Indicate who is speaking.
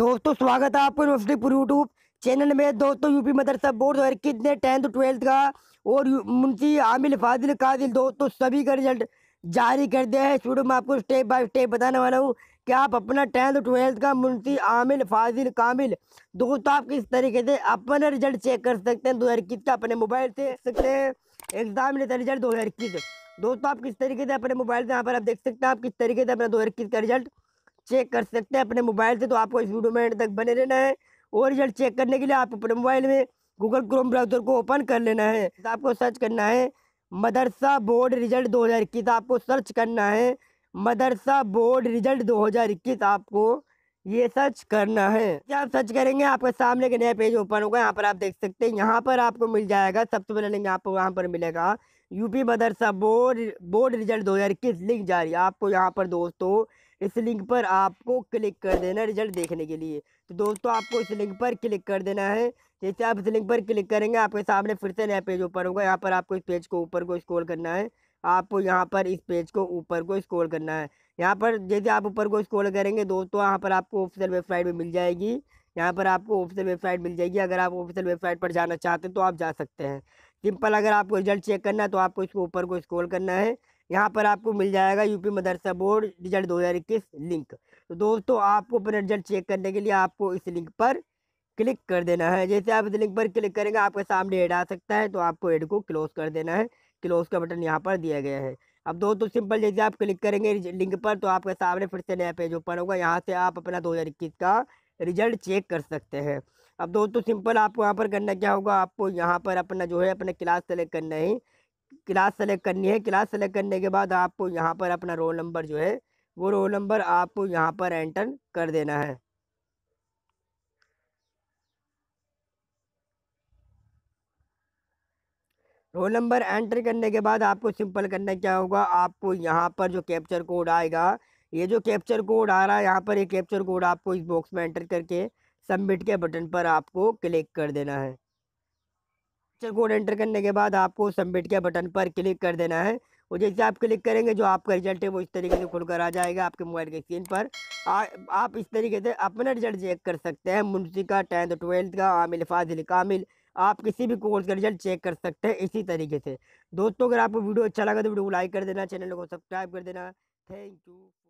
Speaker 1: दोस्तों स्वागत है आपको यूनिवर्सिटीपुर यूट्यूब चैनल में दोस्तों यूपी मदरसा बोर्ड दो हज़ार इक्कीस ने टेंथ ट्वेल्थ का और मुंशी आमिल फाजिल कादिल दोस्तों सभी का रिजल्ट जारी कर दिया है शुरू में आपको स्टेप बाय स्टेप बताने वाला हूँ कि आप अपना टेंथ ट्वेल्थ का मुंशी आमिल फाजिल कामिल दोस्तों आप किस तरीके से अपना रिजल्ट चेक कर सकते हैं दो हज़ार इक्कीस का अपने मोबाइल से सकते हैं एग्जाम लेते रिजल्ट दो हज़ार इक्कीस दोस्तों आप किस तरीके से अपने मोबाइल से यहाँ पर आप देख सकते हैं आप किस तरीके से अपना दो हज़ार इक्कीस का रिजल्ट चेक कर सकते हैं अपने मोबाइल से तो आपको इस वीडियो में एंड तक बने रहना है और रिजल्ट चेक करने के लिए आप अपने मोबाइल में गूगल क्रोम ब्राउजर को ओपन कर लेना है तो आपको सर्च करना है मदरसा बोर्ड रिजल्ट दो 2021 आपको सर्च करना है मदरसा बोर्ड रिजल्ट 2021 आपको ये सर्च करना है जब आप सर्च करेंगे आपके सामने के नया पेज ओपन होगा यहाँ पर आप देख सकते हैं यहाँ पर आपको मिल जाएगा सबसे पहले लिंक आपको वहाँ पर मिलेगा UP Madarsa board board result 2021 link जारी आपको यहाँ पर दोस्तों इस लिंक पर आपको क्लिक कर देना रिजल्ट देखने के लिए तो दोस्तों आपको इस लिंक पर क्लिक कर देना है जैसे आप इस लिंक पर क्लिक करेंगे आपके सामने फिर से नया पेज ऊपर होगा यहाँ पर आपको इस पेज को ऊपर को स्क्रॉल करना है आपको यहाँ पर इस पेज को ऊपर को स्क्रॉल करना है यहाँ पर जैसे आप ऊपर को स्क्रॉल करेंगे दोस्तों यहाँ पर आपको ऑफिशियल वेबसाइट भी मिल जाएगी यहाँ पर आपको ऑफिशियल वेबसाइट मिल जाएगी अगर आप ऑफिशियल वेबसाइट पर जाना चाहते हैं तो आप जा सकते हैं सिंपल अगर आपको रिजल्ट चेक करना है तो आपको इसको ऊपर को स्क्रॉल करना है यहाँ पर आपको मिल जाएगा यूपी मदरसा बोर्ड रिजल्ट इक्कीस लिंक तो दोस्तों आपको अपना रिजल्ट चेक करने के लिए आपको इस लिंक पर क्लिक कर देना है जैसे आप इस लिंक पर क्लिक करेंगे आपके सामने ऐड आ सकता है तो आपको ऐड को क्लोज कर देना है क्लोज का बटन यहाँ पर दिया गया है अब दोस्तों सिंपल जैसे आप क्लिक करेंगे लिंक पर तो आपके सामने फिर से नया पेज ओपन होगा यहाँ से आप अपना इक्कीस का रिजल्ट चेक कर सकते हैं अब दोस्तों सिंपल आपको यहाँ पर करना क्या होगा आपको यहाँ पर अपना जो है अपना क्लास सेलेक्ट करना है क्लास सेलेक्ट करनी है क्लास सेलेक्ट करने के बाद आपको यहाँ पर अपना रोल नंबर जो है वो रोल नंबर आपको यहाँ पर एंटर कर देना है रोल नंबर एंटर करने के बाद आपको सिंपल करना क्या होगा आपको यहाँ पर जो कैप्चर कोड आएगा ये जो कैप्चर कोड आ रहा है यहाँ पर ये कैप्चर कोड आपको इस बॉक्स में एंटर करके सबमिट के बटन पर आपको क्लिक कर देना है पिक्चर कोड एंटर करने के बाद आपको सबमिट के बटन पर क्लिक कर देना है और जैसे आप क्लिक करेंगे जो आपका रिजल्ट है वो इस तरीके से खुलकर आ जाएगा आपके मोबाइल के स्क्रीन पर आ, आप इस तरीके से अपना रिजल्ट चेक कर सकते हैं मुंशी का टेंथ ट्वेल्थ का आमिल फाजिल कामिल आप किसी भी कोर्स का रिजल्ट चेक कर सकते हैं इसी तरीके से दोस्तों अगर आपको वीडियो अच्छा लगा तो वीडियो को लाइक कर देना चैनल को सब्सक्राइब कर देना थैंक यू